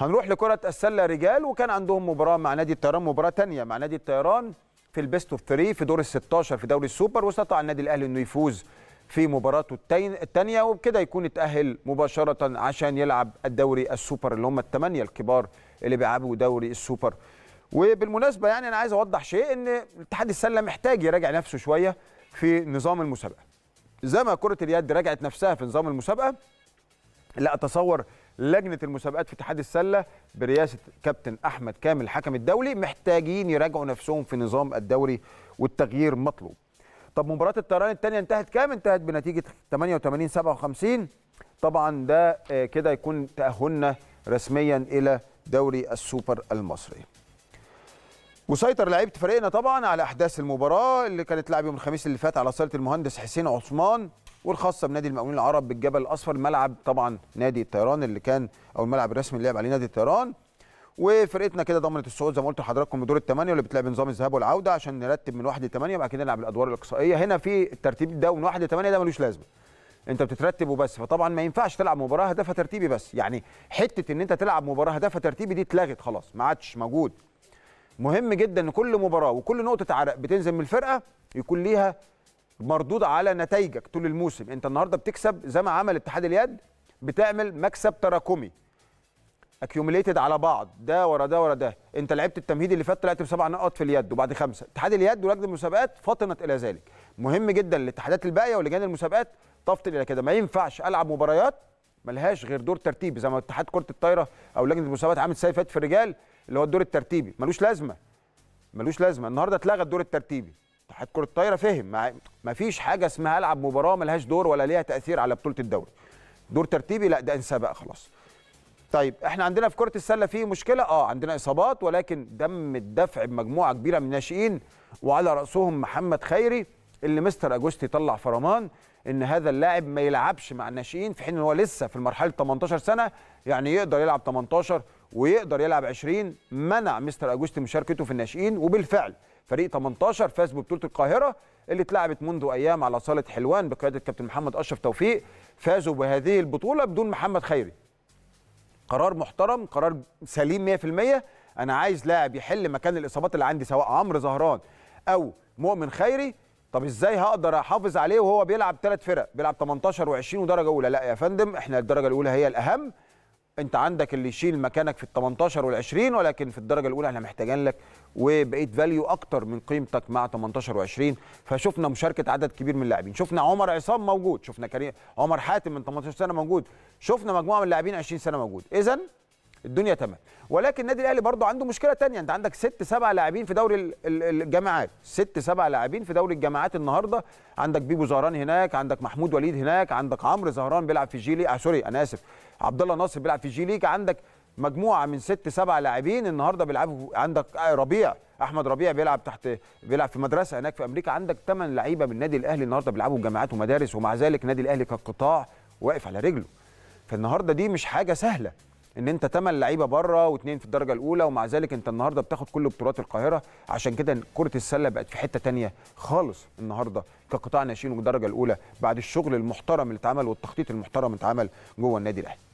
هنروح لكرة السلة رجال وكان عندهم مباراة مع نادي الطيران مباراة تانية مع نادي الطيران في البيست اوف 3 في دور ال 16 في دوري السوبر واستطاع النادي الاهلي انه يفوز في مباراته التانية وبكده يكون اتأهل مباشرة عشان يلعب الدوري السوبر اللي هم الثمانية الكبار اللي بيلعبوا دوري السوبر وبالمناسبة يعني أنا عايز أوضح شيء إن اتحاد السلة محتاج يراجع نفسه شوية في نظام المسابقة زي ما كرة اليد راجعت نفسها في نظام المسابقة لا أتصور لجنه المسابقات في اتحاد السله برئاسه كابتن احمد كامل الحكم الدولي محتاجين يراجعوا نفسهم في نظام الدوري والتغيير مطلوب. طب مباراه الطيران الثانيه انتهت كام؟ انتهت بنتيجه 88 57 طبعا ده آه، كده يكون تاهلنا رسميا الى دوري السوبر المصري. وسيطر لعيبه فريقنا طبعا على احداث المباراه اللي كانت لعب يوم الخميس اللي فات على صاله المهندس حسين عثمان والخاصه بنادي المقاولين العرب بالجبل الاصفر ملعب طبعا نادي الطيران اللي كان او الملعب الرسمي اللي لعب عليه نادي الطيران وفرقتنا كده ضمنت الصعود زي ما قلت لحضراتكم بدور الثمانيه واللي بتلعب نظام الذهاب والعوده عشان نرتب من واحد لثمانيه وبعد كده نلعب الادوار الاقصائيه هنا في الترتيب ده من واحد لثمانيه ده ملوش لازمه انت بتترتب وبس فطبعا ما ينفعش تلعب مباراه هدفها ترتيبي بس يعني حته ان انت تلعب مباراه هدفها ترتيبي دي اتلغت خلاص ما عادش موجود مهم جدا ان كل مباراه وكل نقطه عرق بتنزل من الفرقه يكون ليها مردود على نتائجك طول الموسم انت النهارده بتكسب زي ما عمل اتحاد اليد بتعمل مكسب تراكمي اكيوميليتد على بعض ده ورا ده ورا ده انت لعبت التمهيد اللي فات طلعت بسبع نقط في اليد وبعد خمسه اتحاد اليد ولجنه المسابقات فطنت الى ذلك مهم جدا للاتحادات الباقيه ولجان المسابقات تفطن الى كده ما ينفعش العب مباريات ملهاش غير دور ترتيبي زي ما اتحاد كره الطايره او لجنه المسابقات عامل السنه فات في الرجال اللي هو الدور الترتيبي ملوش لازمه ملوش لازمه النهارده اتلغى الدور الترتيبي اتحاد كره الطايره فهم ما فيش حاجه اسمها العب مباراه ما لهاش دور ولا ليها تاثير على بطوله الدوري دور ترتيبي لا ده انسى بقى خلاص طيب احنا عندنا في كره السله في مشكله اه عندنا اصابات ولكن دم الدفع بمجموعه كبيره من الناشئين وعلى راسهم محمد خيري اللي مستر اجوستي طلع فرمان ان هذا اللاعب ما يلعبش مع الناشئين في حين ان هو لسه في المرحله 18 سنه يعني يقدر يلعب 18 ويقدر يلعب 20 منع مستر اجوستي مشاركته في الناشئين وبالفعل فريق 18 فاز ببطوله القاهره اللي اتلعبت منذ ايام على صاله حلوان بقياده الكابتن محمد اشرف توفيق فازوا بهذه البطوله بدون محمد خيري قرار محترم قرار سليم 100% انا عايز لاعب يحل مكان الاصابات اللي عندي سواء عمرو زهران او مؤمن خيري طب ازاي هقدر احافظ عليه وهو بيلعب ثلاث فرق بيلعب 18 و20 ودرجه اولى لا يا فندم احنا الدرجه الاولى هي الاهم انت عندك اللي يشيل مكانك في ال 18 وال 20 ولكن في الدرجه الاولى احنا محتاجين لك وبقيت فاليو اكتر من قيمتك مع 18 و 20 فشفنا مشاركه عدد كبير من اللاعبين شفنا عمر عصام موجود شفنا كريم عمر حاتم من 18 سنه موجود شفنا مجموعه من اللاعبين 20 سنه موجود اذا الدنيا تمام ولكن النادي الاهلي برضه عنده مشكله تانية انت عندك ست سبع لاعبين في دوري الجامعات ست سبع لاعبين في دوري الجامعات النهارده عندك بيبو زهران هناك عندك محمود وليد هناك عندك عمرو زهران بيلعب في جيلي آه سوري انا اسف عبد الله ناصر بيلعب في جيلي عندك مجموعه من ست سبع لاعبين النهارده بيلعبوا عندك آه، ربيع احمد ربيع بيلعب تحت بيلعب في مدرسه هناك في امريكا عندك ثمان لعيبه من النادي الاهلي النهارده بيلعبوا في جامعات ومدارس ومع ذلك النادي الاهلي كقطاع واقف على رجله فالنهارده دي مش حاجه سهله ان انت تمن لعيبه بره واثنين في الدرجه الاولى ومع ذلك انت النهارده بتاخد كل بطولات القاهره عشان كده كره السله بقت في حته تانية خالص النهارده كقطاع ناشئين والدرجه الاولى بعد الشغل المحترم اللي اتعمل والتخطيط المحترم اللي اتعمل جوه النادي الاهلي